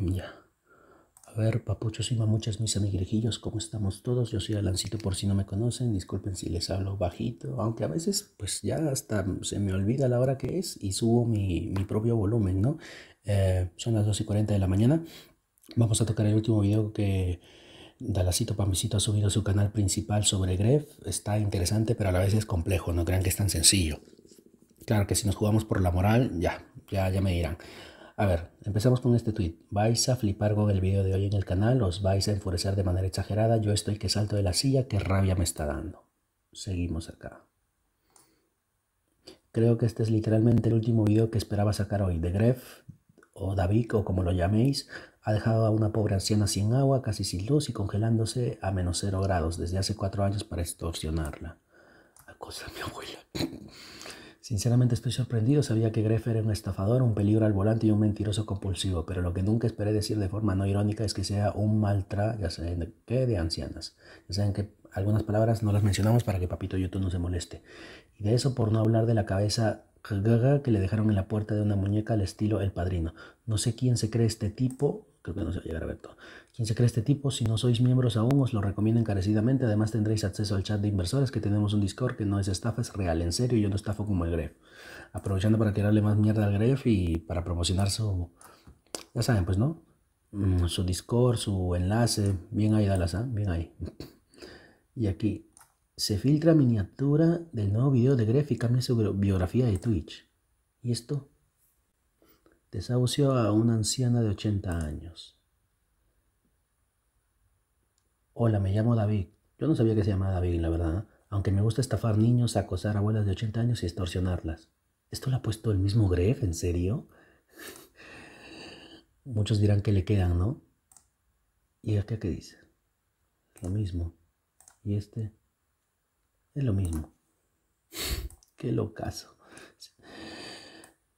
Ya. A ver, papuchos y mamuchas, mis amigrejillos, ¿cómo estamos todos? Yo soy Alancito, por si no me conocen, disculpen si les hablo bajito, aunque a veces pues ya hasta se me olvida la hora que es y subo mi, propio volumen, ¿no? Eh, son las 2 y 40 de la mañana. Vamos a tocar el último video que Dalacito Pamisito ha subido a su canal principal sobre Gref. Está interesante, pero a la vez es complejo, no crean que es tan sencillo. Claro que si nos jugamos por la moral, ya, ya, ya me dirán. A ver, empezamos con este tweet. Vais a flipar con el video de hoy en el canal, os vais a enfurecer de manera exagerada, yo estoy que salto de la silla, qué rabia me está dando. Seguimos acá. Creo que este es literalmente el último video que esperaba sacar hoy. De Gref, o David, o como lo llaméis, ha dejado a una pobre anciana sin agua, casi sin luz y congelándose a menos cero grados desde hace cuatro años para extorsionarla. Cosa mi abuela. Sinceramente estoy sorprendido, sabía que Greff era un estafador, un peligro al volante y un mentiroso compulsivo, pero lo que nunca esperé decir de forma no irónica es que sea un maltra, ya saben qué, de ancianas. Ya saben que algunas palabras no las mencionamos para que Papito YouTube no se moleste. Y de eso por no hablar de la cabeza que le dejaron en la puerta de una muñeca al estilo El Padrino. No sé quién se cree este tipo, creo que no se va a llegar a ver todo. Quien se cree este tipo, si no sois miembros aún, os lo recomiendo encarecidamente. Además, tendréis acceso al chat de inversores, que tenemos un Discord que no es estafa, es real, en serio. Yo no estafo como el Gref. Aprovechando para tirarle más mierda al Gref y para promocionar su. Ya saben, pues, ¿no? Mm, su Discord, su enlace. Bien ahí, Dallas, ¿ah? Bien ahí. y aquí. Se filtra miniatura del nuevo video de Gref y cambia su biografía de Twitch. ¿Y esto? Desahució a una anciana de 80 años. Hola, me llamo David. Yo no sabía que se llamaba David, la verdad, aunque me gusta estafar niños, acosar abuelas de 80 años y extorsionarlas. ¿Esto lo ha puesto el mismo Gref? ¿En serio? Muchos dirán que le quedan, ¿no? ¿Y acá qué dice? Lo mismo. ¿Y este? Es lo mismo. qué locazo.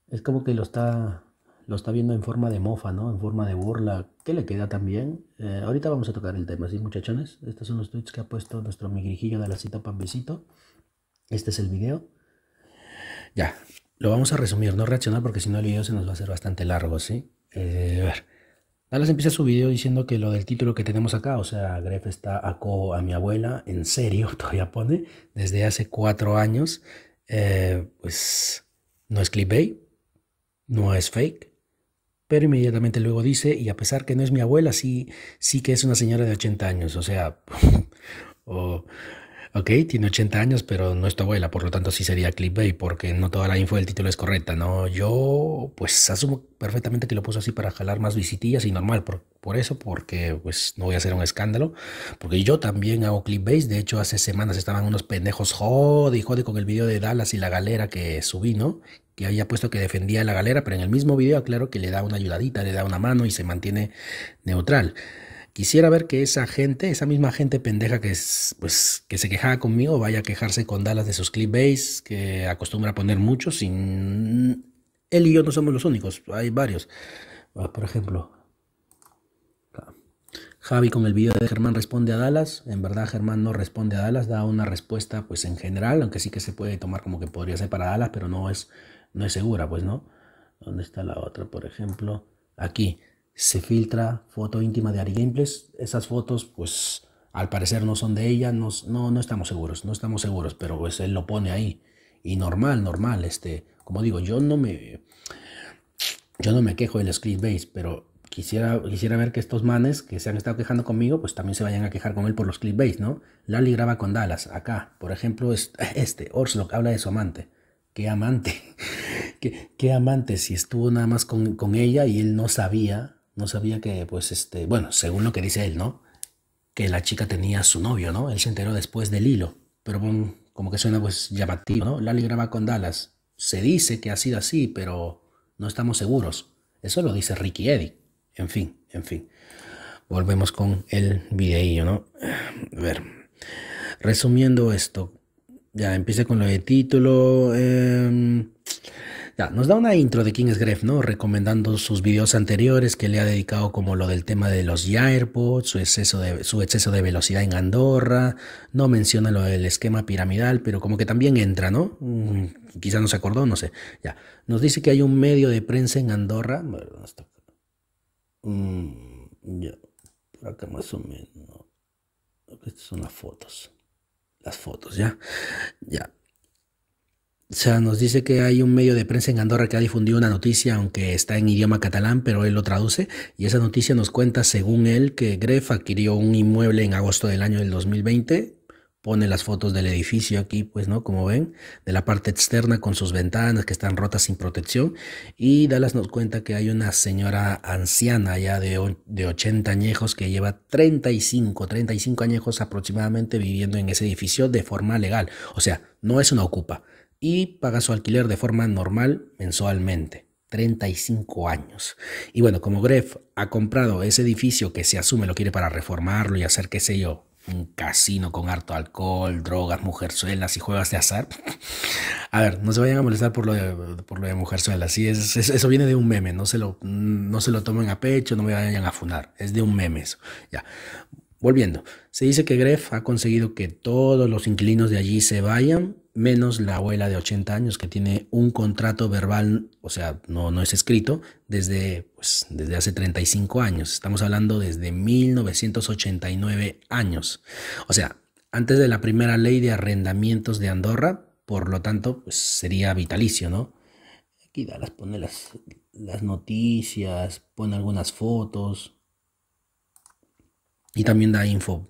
Es como que lo está, lo está viendo en forma de mofa, ¿no? En forma de burla, le queda también? Eh, ahorita vamos a tocar el tema, ¿sí, muchachones? Estos son los tweets que ha puesto nuestro migrijillo de la cita Pambecito. Este es el video. Ya, lo vamos a resumir, no reaccionar porque si no el video se nos va a hacer bastante largo, ¿sí? Eh, a ver. Dallas empieza su video diciendo que lo del título que tenemos acá, o sea, Gref está a a mi abuela, en serio, todavía pone, desde hace cuatro años, eh, pues no es clickbait, no es fake, pero inmediatamente luego dice, y a pesar que no es mi abuela, sí, sí que es una señora de 80 años. O sea, o, ok, tiene 80 años, pero no es tu abuela, por lo tanto sí sería clickbait, porque no toda la info del título es correcta, ¿no? Yo, pues, asumo perfectamente que lo puso así para jalar más visitillas y normal, por, por eso, porque, pues, no voy a hacer un escándalo, porque yo también hago clickbait, de hecho, hace semanas estaban unos pendejos jode y jode con el video de Dallas y la galera que subí, ¿no? y había puesto que defendía a la galera, pero en el mismo video aclaro que le da una ayudadita, le da una mano y se mantiene neutral. Quisiera ver que esa gente, esa misma gente pendeja que, es, pues, que se quejaba conmigo, vaya a quejarse con Dallas de sus clipbays, que acostumbra a poner muchos. Sin... Mm, él y yo no somos los únicos, hay varios. Ah, por ejemplo, Javi con el video de Germán responde a Dallas. En verdad Germán no responde a Dallas, da una respuesta pues en general, aunque sí que se puede tomar como que podría ser para Dallas, pero no es no es segura, pues no. ¿Dónde está la otra, por ejemplo? Aquí se filtra foto íntima de Ari Gameplays. Esas fotos, pues al parecer no son de ella, no, no, no estamos seguros, no estamos seguros, pero pues él lo pone ahí. Y normal, normal, este, como digo, yo no me, yo no me quejo del script base, pero quisiera, quisiera ver que estos manes que se han estado quejando conmigo, pues también se vayan a quejar con él por los base, ¿no? Lali graba con Dallas, acá, por ejemplo, este, Orslock habla de su amante amante, qué, amante, si estuvo nada más con, ella y él no sabía, no sabía que, pues, este, bueno, según lo que dice él, ¿no? Que la chica tenía su novio, ¿no? Él se enteró después del hilo, pero como que suena, pues, llamativo, ¿no? Lali graba con Dallas, se dice que ha sido así, pero no estamos seguros. Eso lo dice Ricky Eddy. En fin, en fin. Volvemos con el video, ¿no? A ver. Resumiendo esto, ya, empiece con lo de título. Em, ya, nos da una intro de quién es Gref, ¿no? Recomendando sus videos anteriores que le ha dedicado como lo del tema de los AirPods, su exceso de, su exceso de velocidad en Andorra. No menciona lo del esquema piramidal, pero como que también entra, ¿no? Mm, quizá no se acordó, no sé. Ya, nos dice que hay un medio de prensa en Andorra. Mm, ya, por acá más o menos. Estas son las fotos las fotos, ¿ya? Ya. O sea, nos dice que hay un medio de prensa en Andorra que ha difundido una noticia, aunque está en idioma catalán, pero él lo traduce, y esa noticia nos cuenta, según él, que Gref adquirió un inmueble en agosto del año del 2020 pone las fotos del edificio aquí, pues, ¿no? Como ven, de la parte externa con sus ventanas que están rotas sin protección. Y Dallas nos cuenta que hay una señora anciana ya de, de 80 añejos que lleva 35, 35 añejos aproximadamente viviendo en ese edificio de forma legal. O sea, no es una ocupa. Y paga su alquiler de forma normal mensualmente. 35 años. Y bueno, como Gref ha comprado ese edificio que se asume lo quiere para reformarlo y hacer, qué sé yo, un casino con harto alcohol, drogas, mujerzuelas y juegas de azar. A ver, no se vayan a molestar por lo de, por lo de mujerzuelas. eso viene de un meme. No se, lo, no se lo tomen a pecho, no me vayan a funar. Es de un meme eso. Ya. Volviendo, se dice que Greff ha conseguido que todos los inquilinos de allí se vayan menos la abuela de 80 años que tiene un contrato verbal, o sea, no, no es escrito, desde, pues, desde hace 35 años. Estamos hablando desde 1989 años. O sea, antes de la primera ley de arrendamientos de Andorra, por lo tanto, pues sería vitalicio, ¿no? Aquí da, las pone las, las noticias, pone algunas fotos. Y también da info,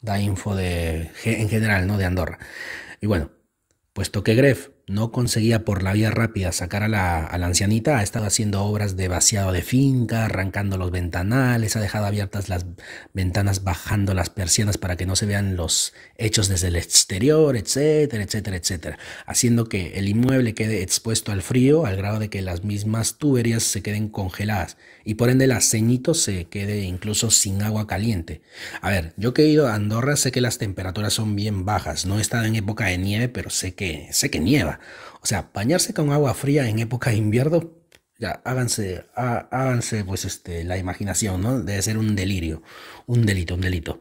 da info de, en general, ¿no? De Andorra. Y bueno, puesto que Greff no conseguía por la vía rápida sacar a la, ancianita, ha estado haciendo obras de vaciado de finca, arrancando los ventanales, ha dejado abiertas las ventanas, bajando las persianas para que no se vean los hechos desde el exterior, etcétera, etcétera, etcétera, haciendo que el inmueble quede expuesto al frío al grado de que las mismas tuberías se queden congeladas y por ende el aceñito se quede incluso sin agua caliente. A ver, yo que he ido a Andorra sé que las temperaturas son bien bajas, no he estado en época de nieve, pero sé que, sé que nieva o sea, bañarse con agua fría en época de invierno, ya, háganse, háganse pues este, la imaginación, ¿no? Debe ser un delirio, un delito, un delito.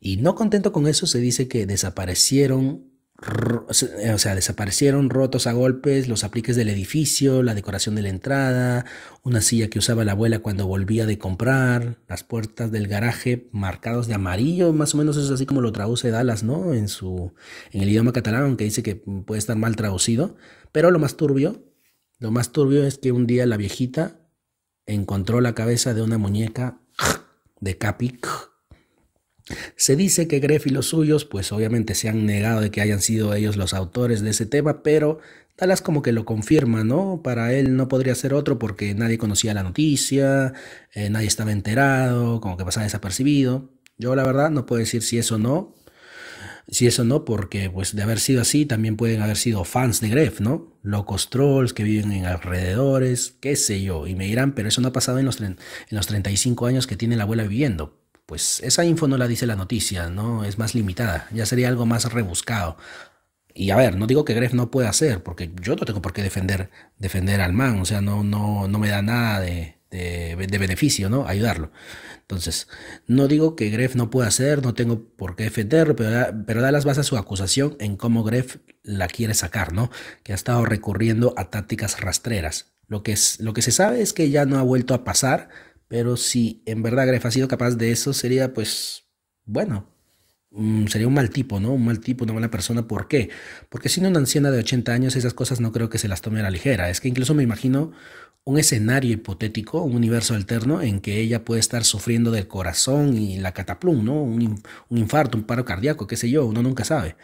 Y no contento con eso, se dice que desaparecieron eh, o sea, desaparecieron rotos a golpes los apliques del edificio, la decoración de la entrada, una silla que usaba la abuela cuando volvía de comprar, las puertas del garaje marcados de amarillo, más o menos eso es así como lo traduce Dallas, ¿no? En su en el idioma catalán, aunque dice que puede estar mal traducido, pero lo más turbio, lo más turbio es que un día la viejita encontró la cabeza de una muñeca de Capic se dice que Greff y los suyos, pues obviamente se han negado de que hayan sido ellos los autores de ese tema, pero talas como que lo confirma, ¿no? Para él no podría ser otro porque nadie conocía la noticia, eh, nadie estaba enterado, como que pasaba desapercibido. Yo la verdad no puedo decir si eso no, si eso no, porque pues de haber sido así también pueden haber sido fans de Greff, ¿no? Locos trolls que viven en alrededores, qué sé yo, y me dirán, pero eso no ha pasado en los, en los 35 años que tiene la abuela viviendo pues esa info no la dice la noticia, ¿no? Es más limitada, ya sería algo más rebuscado. Y a ver, no digo que Gref no pueda hacer, porque yo no tengo por qué defender, defender al man, o sea, no, no, no me da nada de, beneficio, ¿no? Ayudarlo. Entonces, no digo que Gref no pueda hacer, no tengo por qué defenderlo, pero, da, las bases a su acusación en cómo Gref la quiere sacar, ¿no? Que ha estado recurriendo a tácticas rastreras. Lo que, es, lo que se sabe es que ya no ha vuelto a pasar pero si en verdad Gref ha sido capaz de eso, sería pues, bueno, mm, sería un mal tipo, ¿no? Un mal tipo, una mala persona. ¿Por qué? Porque siendo una anciana de 80 años, esas cosas no creo que se las tome a la ligera. Es que incluso me imagino un escenario hipotético, un universo alterno en que ella puede estar sufriendo del corazón y la cataplum, ¿no? Un, un infarto, un paro cardíaco, qué sé yo, uno nunca sabe.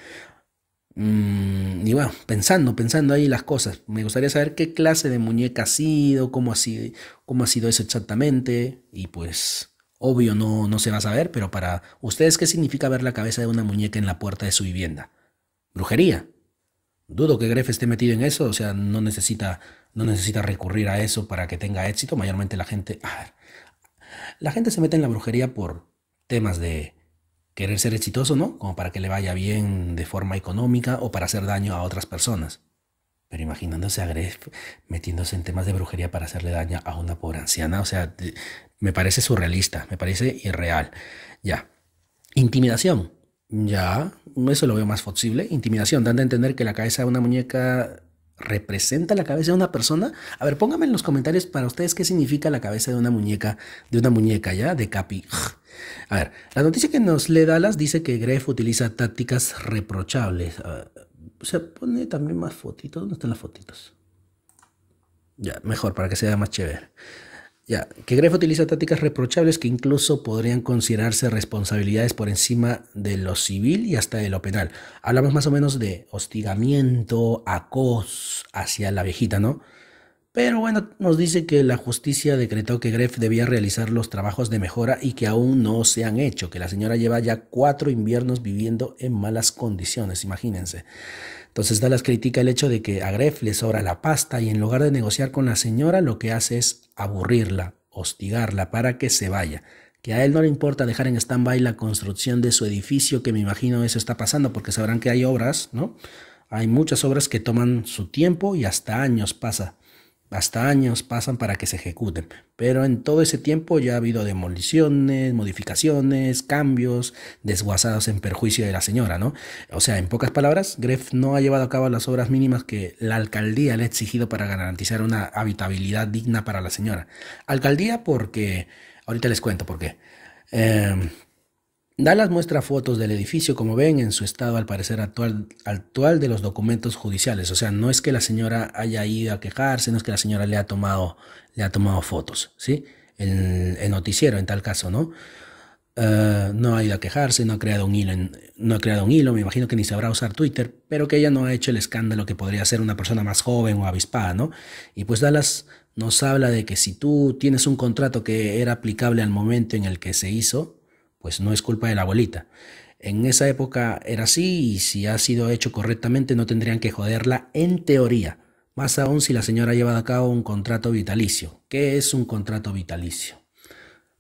Mm, y bueno, pensando, pensando ahí las cosas. Me gustaría saber qué clase de muñeca ha sido, cómo ha sido, cómo ha sido eso exactamente. Y pues, obvio, no, no se va a saber, pero para ustedes, ¿qué significa ver la cabeza de una muñeca en la puerta de su vivienda? Brujería. Dudo que Grefe esté metido en eso, o sea, no necesita, no necesita recurrir a eso para que tenga éxito. Mayormente la gente. la gente se mete en la brujería por temas de querer ser exitoso, ¿no? Como para que le vaya bien de forma económica o para hacer daño a otras personas. Pero imaginándose a metiéndose en temas de brujería para hacerle daño a una pobre anciana, o sea, me parece surrealista, me parece irreal. Ya. Intimidación. Ya, eso lo veo más posible. Intimidación, dando a entender que la cabeza de una muñeca representa la cabeza de una persona? A ver, pónganme en los comentarios para ustedes qué significa la cabeza de una muñeca, de una muñeca, ¿ya? De Capi. A ver, la noticia que nos le da las dice que Greff utiliza tácticas reprochables. se pone también más fotitos. ¿Dónde están las fotitos? Ya, mejor, para que sea más chévere. Ya, que Greff utiliza tácticas reprochables que incluso podrían considerarse responsabilidades por encima de lo civil y hasta de lo penal. Hablamos más o menos de hostigamiento, acoso hacia la viejita, ¿no? Pero bueno, nos dice que la justicia decretó que Greff debía realizar los trabajos de mejora y que aún no se han hecho, que la señora lleva ya cuatro inviernos viviendo en malas condiciones, imagínense. Entonces Dallas critica el hecho de que a Greff le sobra la pasta y en lugar de negociar con la señora lo que hace es aburrirla, hostigarla para que se vaya. Que a él no le importa dejar en stand-by la construcción de su edificio, que me imagino eso está pasando porque sabrán que hay obras, ¿no? Hay muchas obras que toman su tiempo y hasta años pasa hasta años pasan para que se ejecuten, pero en todo ese tiempo ya ha habido demoliciones, modificaciones, cambios, desguazados en perjuicio de la señora, ¿no? O sea, en pocas palabras, Greff no ha llevado a cabo las obras mínimas que la alcaldía le ha exigido para garantizar una habitabilidad digna para la señora. Alcaldía porque, ahorita les cuento por qué. Eh, Dallas muestra fotos del edificio, como ven, en su estado al parecer actual, de los documentos judiciales. O sea, no es que la señora haya ido a quejarse, no es que la señora le ha tomado, le ha tomado fotos, ¿sí? El, noticiero, en tal caso, ¿no? Eh, no ha ido a quejarse, no ha creado un hilo, no ha creado un hilo, me imagino que ni sabrá usar Twitter, pero que ella no ha hecho el escándalo que podría ser una persona más joven o avispada, ¿no? Y pues Dallas nos habla de que si tú tienes un contrato que era aplicable al momento en el que se hizo, pues no es culpa de la abuelita. En esa época era así y si ha sido hecho correctamente no tendrían que joderla en teoría, más aún si la señora ha llevado a cabo un contrato vitalicio. ¿Qué es un contrato vitalicio?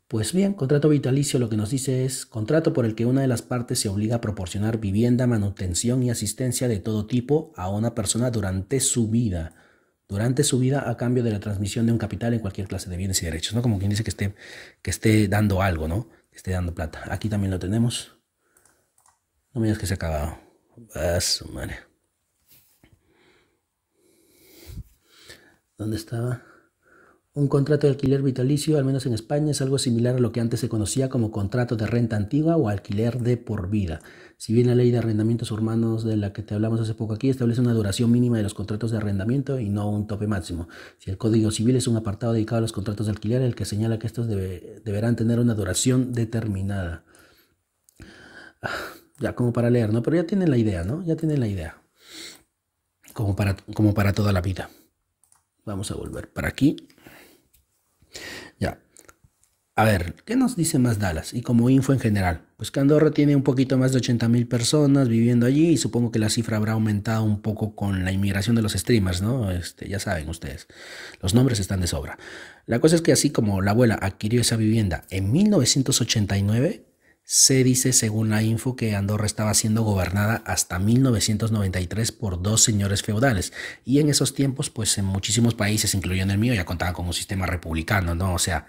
Pues bien, contrato vitalicio lo que nos dice es contrato por el que una de las partes se obliga a proporcionar vivienda, manutención y asistencia de todo tipo a una persona durante su vida. Durante su vida a cambio de la transmisión de un capital en cualquier clase de bienes y derechos, ¿no? Como quien dice que esté, que esté dando algo, ¿no? esté dando plata. Aquí también lo tenemos. No me digas que se ha acabado. Vas, ah, madre. ¿Dónde estaba? Un contrato de alquiler vitalicio, al menos en España, es algo similar a lo que antes se conocía como contrato de renta antigua o alquiler de por vida. Si bien la ley de arrendamientos urbanos de la que te hablamos hace poco aquí establece una duración mínima de los contratos de arrendamiento y no un tope máximo. Si el Código Civil es un apartado dedicado a los contratos de alquiler, el que señala que estos deberán tener una duración determinada. Ya como para leer, ¿no? Pero ya tienen la idea, ¿no? Ya tienen la idea. Como para, como para toda la vida. Vamos a volver para aquí. Ya. A ver, ¿qué nos dice más Dallas y como info en general? Pues que Andorra tiene un poquito más de mil personas viviendo allí y supongo que la cifra habrá aumentado un poco con la inmigración de los streamers, ¿no? Este, ya saben ustedes, los nombres están de sobra. La cosa es que así como la abuela adquirió esa vivienda en 1989, se dice, según la info, que Andorra estaba siendo gobernada hasta 1993 por dos señores feudales. Y en esos tiempos, pues en muchísimos países, incluyendo el mío, ya contaba con un sistema republicano, ¿no? O sea,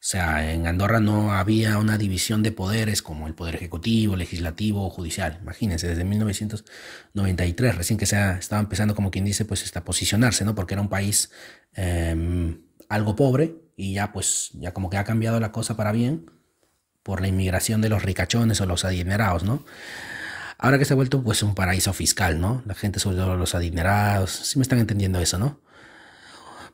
o sea, en Andorra no había una división de poderes como el poder ejecutivo, legislativo o judicial. Imagínense, desde 1993, recién que se estaba empezando, como quien dice, pues a posicionarse, ¿no? Porque era un país em, algo pobre y ya pues ya como que ha cambiado la cosa para bien por la inmigración de los ricachones o los adinerados, ¿no? Ahora que se ha vuelto pues un paraíso fiscal, ¿no? La gente, sobre todo los adinerados, si me están entendiendo eso, ¿no?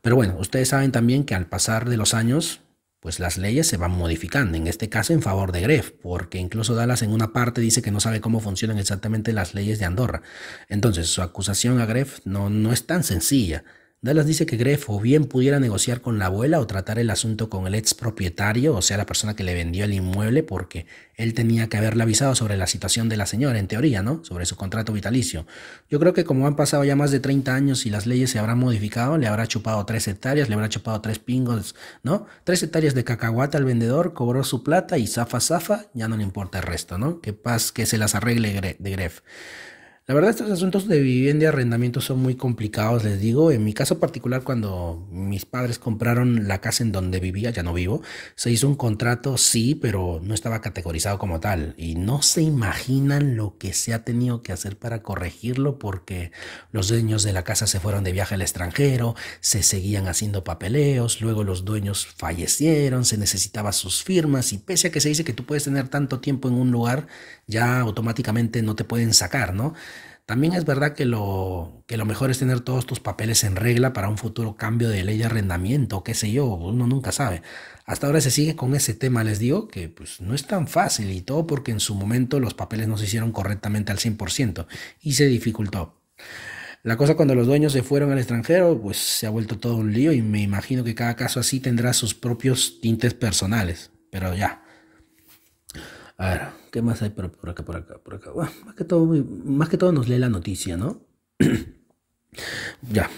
Pero bueno, ustedes saben también que al pasar de los años, pues las leyes se van modificando, en este caso en favor de Gref, porque incluso Dallas en una parte dice que no sabe cómo funcionan exactamente las leyes de Andorra. Entonces, su acusación a Gref no, no es tan sencilla. Dallas dice que Greff o bien pudiera negociar con la abuela o tratar el asunto con el ex propietario, o sea, la persona que le vendió el inmueble, porque él tenía que haberle avisado sobre la situación de la señora, en teoría, ¿no? Sobre su contrato vitalicio. Yo creo que como han pasado ya más de 30 años y las leyes se habrán modificado, le habrá chupado 3 hectáreas, le habrá chupado 3 pingos, ¿no? 3 hectáreas de cacahuata al vendedor, cobró su plata y zafa, zafa, ya no le importa el resto, ¿no? Que paz, que se las arregle de Greff. La verdad, estos asuntos de vivienda y arrendamiento son muy complicados, les digo. En mi caso particular, cuando mis padres compraron la casa en donde vivía, ya no vivo, se hizo un contrato, sí, pero no estaba categorizado como tal. Y no se imaginan lo que se ha tenido que hacer para corregirlo porque los dueños de la casa se fueron de viaje al extranjero, se seguían haciendo papeleos, luego los dueños fallecieron, se necesitaban sus firmas y pese a que se dice que tú puedes tener tanto tiempo en un lugar, ya automáticamente no te pueden sacar, ¿no? También es verdad que lo, que lo mejor es tener todos tus papeles en regla para un futuro cambio de ley de arrendamiento, qué sé yo, uno nunca sabe. Hasta ahora se sigue con ese tema, les digo, que pues no es tan fácil y todo porque en su momento los papeles no se hicieron correctamente al 100% y se dificultó. La cosa cuando los dueños se fueron al extranjero, pues se ha vuelto todo un lío y me imagino que cada caso así tendrá sus propios tintes personales. Pero ya. A ver. ¿Qué más hay por, acá, por acá, por acá? más, que todo, más que todo nos lee la noticia, ¿no? ya.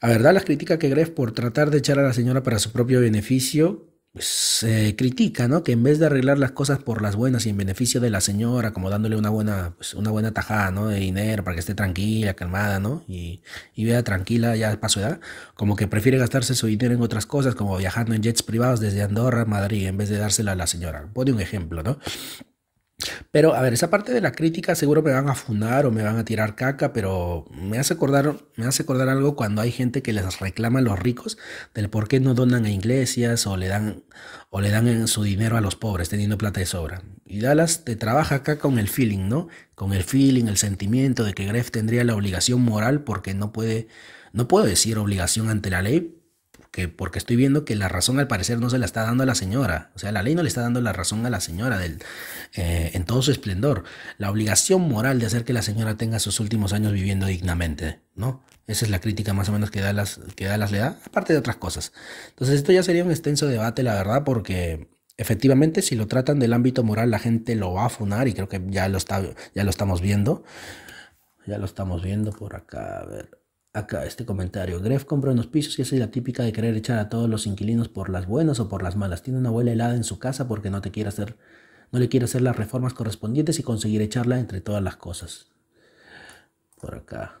A verdad, las críticas que Gref por tratar de echar a la señora para su propio beneficio, pues, Se critica, ¿no? Que en vez de arreglar las cosas por las buenas y en beneficio de la señora, como dándole una buena, pues, una buena tajada, ¿no? De dinero para que esté tranquila, calmada, ¿no? Y, y vea tranquila ya para su edad, como que prefiere gastarse su dinero en otras cosas, como viajando en jets privados desde Andorra, a Madrid, en vez de dársela a la señora. Pone un ejemplo, ¿no? Pero, a ver, esa parte de la crítica seguro me van a fundar o me van a tirar caca, pero me hace acordar, me hace acordar algo cuando hay gente que les reclama a los ricos del por qué no donan a iglesias o le dan, o le dan su dinero a los pobres teniendo plata de sobra. Y Dallas te trabaja acá con el feeling, ¿no? Con el feeling, el sentimiento de que Greff tendría la obligación moral porque no puede, no puedo decir obligación ante la ley, que porque estoy viendo que la razón al parecer no se la está dando a la señora, o sea, la ley no le está dando la razón a la señora del, eh, en todo su esplendor, la obligación moral de hacer que la señora tenga sus últimos años viviendo dignamente, ¿no? Esa es la crítica más o menos que Dallas, que las le da, aparte de otras cosas. Entonces esto ya sería un extenso debate, la verdad, porque efectivamente si lo tratan del ámbito moral la gente lo va a funar y creo que ya lo, está, ya lo estamos viendo. Ya lo estamos viendo por acá, a ver acá este comentario. Gref compra unos pisos y es la típica de querer echar a todos los inquilinos por las buenas o por las malas. Tiene una abuela helada en su casa porque no te quiere hacer, no le quiere hacer las reformas correspondientes y conseguir echarla entre todas las cosas. Por acá.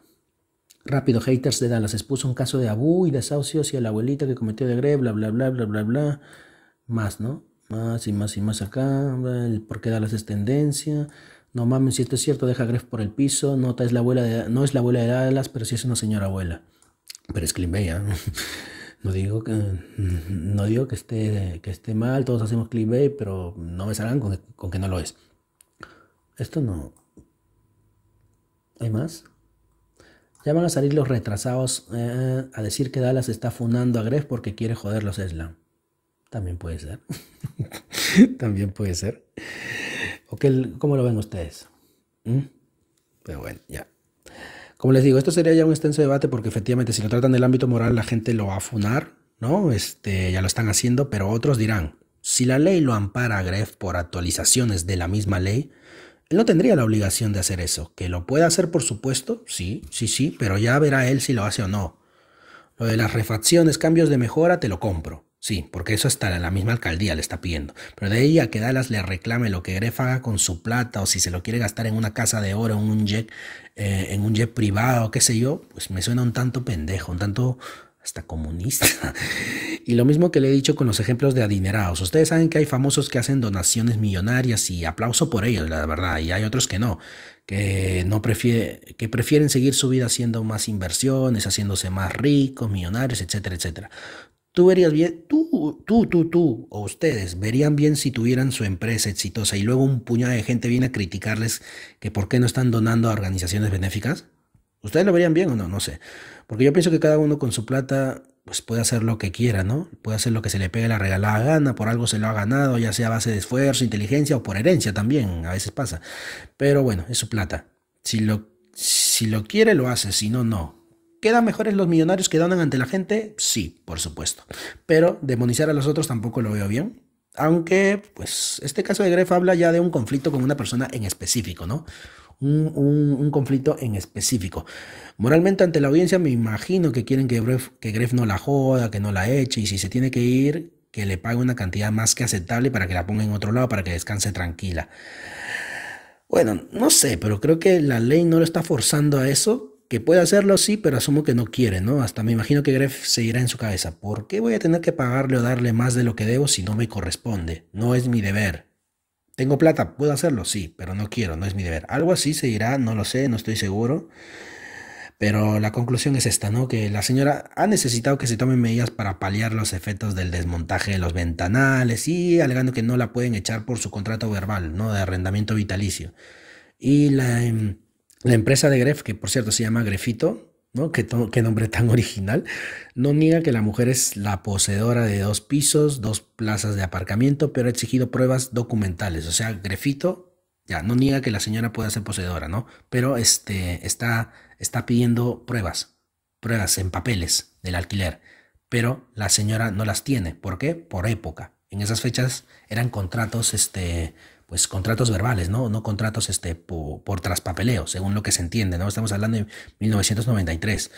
Rápido, haters de Dallas. Expuso un caso de abu y desahucios y a la abuelita que cometió de Gref, bla, bla, bla, bla, bla, bla. Más, ¿no? Más y más y más acá. El por qué Dallas es tendencia. No mames, si esto es cierto, deja a Gref por el piso. Nota es la abuela de, no es la abuela de Dallas, pero sí es una señora abuela. Pero es clean ¿ah? No digo que, no digo que, esté, que esté mal, todos hacemos Bay pero no me salgan con, que no lo es. Esto no. ¿Hay más? Ya van a salir los retrasados eh, a decir que Dallas está funando a Gref porque quiere joder los Slam. También puede ser. También puede ser cómo lo ven ustedes? ¿Mm? Pero bueno, ya. Como les digo, esto sería ya un extenso debate porque efectivamente si lo tratan del ámbito moral la gente lo va a funar, ¿no? Este, ya lo están haciendo, pero otros dirán, si la ley lo ampara a Gref por actualizaciones de la misma ley, él no tendría la obligación de hacer eso. Que lo pueda hacer, por supuesto, sí, sí, sí, pero ya verá él si lo hace o no. Lo de las refacciones, cambios de mejora, te lo compro. Sí, porque eso hasta la misma alcaldía le está pidiendo. Pero de ella que Dallas le reclame lo que Gref haga con su plata o si se lo quiere gastar en una casa de oro, en un jet, eh, en un jet privado, qué sé yo, pues me suena un tanto pendejo, un tanto hasta comunista. Y lo mismo que le he dicho con los ejemplos de adinerados. Ustedes saben que hay famosos que hacen donaciones millonarias y aplauso por ellos, la verdad. Y hay otros que no, que, no prefiere, que prefieren seguir su vida haciendo más inversiones, haciéndose más ricos, millonarios, etcétera, etcétera. Tú verías bien, tú, tú, tú, tú, o ustedes verían bien si tuvieran su empresa exitosa y luego un puñado de gente viene a criticarles que por qué no están donando a organizaciones benéficas. ¿Ustedes lo verían bien o no? No sé. Porque yo pienso que cada uno con su plata pues puede hacer lo que quiera, ¿no? Puede hacer lo que se le pegue la regalada gana, por algo se lo ha ganado, ya sea a base de esfuerzo, inteligencia o por herencia también, a veces pasa. Pero bueno, es su plata. Si lo, si lo quiere, lo hace, si no, no. ¿Quedan mejores los millonarios que donan ante la gente? Sí, por supuesto. Pero demonizar a los otros tampoco lo veo bien. Aunque, pues, este caso de Greff habla ya de un conflicto con una persona en específico, ¿no? Un, conflicto en específico. Moralmente ante la audiencia me imagino que quieren que Greff, que no la joda, que no la eche y si se tiene que ir, que le pague una cantidad más que aceptable para que la ponga en otro lado, para que descanse tranquila. Bueno, no sé, pero creo que la ley no lo está forzando a eso, que puede hacerlo, sí, pero asumo que no quiere, ¿no? Hasta me imagino que Gref se irá en su cabeza. ¿Por qué voy a tener que pagarle o darle más de lo que debo si no me corresponde? No es mi deber. ¿Tengo plata? ¿Puedo hacerlo? Sí, pero no quiero, no es mi deber. Algo así se irá, no lo sé, no estoy seguro. Pero la conclusión es esta, ¿no? Que la señora ha necesitado que se tomen medidas para paliar los efectos del desmontaje de los ventanales y alegando que no la pueden echar por su contrato verbal, ¿no? De arrendamiento vitalicio. Y la, em, la empresa de Gref, que por cierto se llama Grefito, ¿no? ¿Qué, qué nombre tan original, no niega que la mujer es la poseedora de dos pisos, dos plazas de aparcamiento, pero ha exigido pruebas documentales. O sea, Grefito, ya, no niega que la señora pueda ser poseedora, ¿no? Pero este, está, está pidiendo pruebas, pruebas en papeles del alquiler, pero la señora no las tiene. ¿Por qué? Por época. En esas fechas eran contratos este, pues contratos verbales, ¿no? No contratos este, por, traspapeleo, según lo que se entiende, ¿no? Estamos hablando de 1993.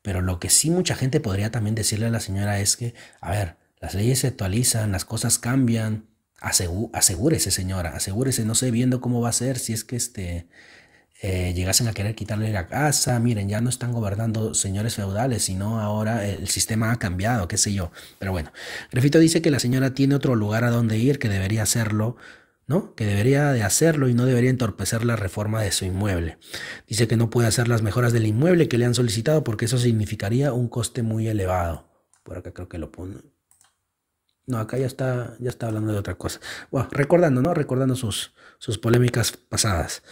Pero lo que sí mucha gente podría también decirle a la señora es que, a ver, las leyes se actualizan, las cosas cambian. asegúrese, señora, asegúrese, no sé, viendo cómo va a ser, si es que este, eh, llegasen a querer quitarle la casa, miren, ya no están gobernando señores feudales, sino ahora el sistema ha cambiado, qué sé yo. Pero bueno, refito, dice que la señora tiene otro lugar a donde ir, que debería hacerlo que debería de hacerlo y no debería entorpecer la reforma de su inmueble. Dice que no puede hacer las mejoras del inmueble que le han solicitado porque eso significaría un coste muy elevado. Por acá creo que lo pone. No, acá ya está, ya está hablando de otra cosa. Bueno, recordando, ¿no? Recordando sus, sus polémicas pasadas.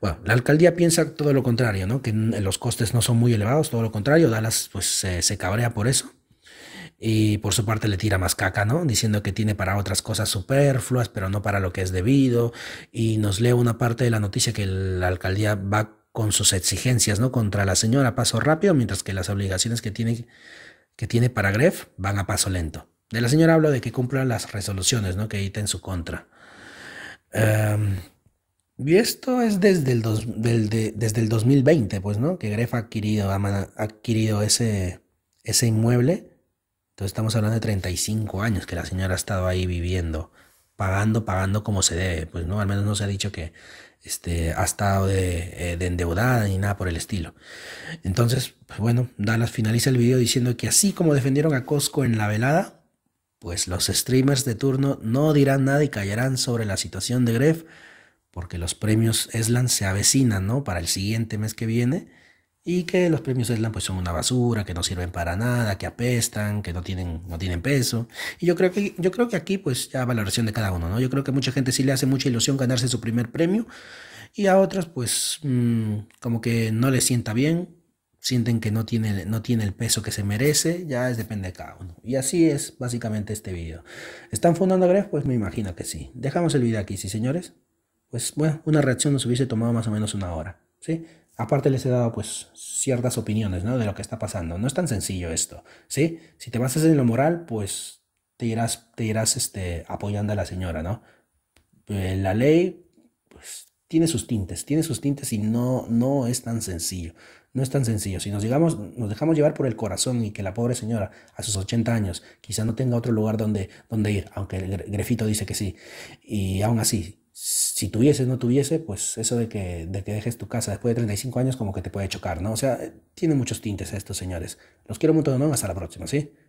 Bueno, la alcaldía piensa todo lo contrario, ¿no? Que los costes no son muy elevados, todo lo contrario, Dallas pues se cabrea por eso y por su parte le tira más caca, ¿no? Diciendo que tiene para otras cosas superfluas, pero no para lo que es debido, y nos lee una parte de la noticia que la alcaldía va con sus exigencias, ¿no? Contra la señora a paso rápido, mientras que las obligaciones que tiene, que tiene para Gref van a paso lento. De la señora hablo de que cumpla las resoluciones, ¿no? Que edita en su contra. Em, y esto es desde el, desde el 2020, pues, ¿no? Que Gref ha adquirido, ha adquirido ese, ese inmueble entonces estamos hablando de 35 años que la señora ha estado ahí viviendo, pagando, pagando como se debe. Pues no, al menos no se ha dicho que este, ha estado de, eh, endeudada ni nada por el estilo. Entonces, pues, bueno, Dallas finaliza el video diciendo que así como defendieron a Costco en la velada, pues los streamers de turno no dirán nada y callarán sobre la situación de Gref, porque los premios Eslan se avecinan, ¿no? Para el siguiente mes que viene y que los premios Slam pues son una basura, que no sirven para nada, que apestan, que no tienen, no tienen peso. Y yo creo que, yo creo que aquí pues ya valoración de cada uno, ¿no? Yo creo que mucha gente sí le hace mucha ilusión ganarse su primer premio y a otras pues mm, como que no les sienta bien, sienten que no tiene, no tiene el peso que se merece, ya es, depende de cada uno. Y así es básicamente este video. ¿Están fundando Gref? Pues me imagino que sí. Dejamos el video aquí, sí señores. Pues bueno, una reacción nos hubiese tomado más o menos una hora, ¿sí? Aparte les he dado pues ciertas opiniones, ¿no? De lo que está pasando. No es tan sencillo esto, ¿sí? Si te basas en lo moral, pues te irás, te irás este, apoyando a la señora, ¿no? Eh, la ley, pues tiene sus tintes, tiene sus tintes y no, no es tan sencillo. No es tan sencillo. Si nos, llegamos, nos dejamos llevar por el corazón y que la pobre señora a sus 80 años quizá no tenga otro lugar donde, donde ir, aunque el grefito dice que sí, y aún así si tuvieses, no tuviese, pues eso de que, de que dejes tu casa después de 35 años como que te puede chocar, ¿no? O sea, tiene muchos tintes estos señores. Los quiero mucho, ¿no? Hasta la próxima, ¿sí?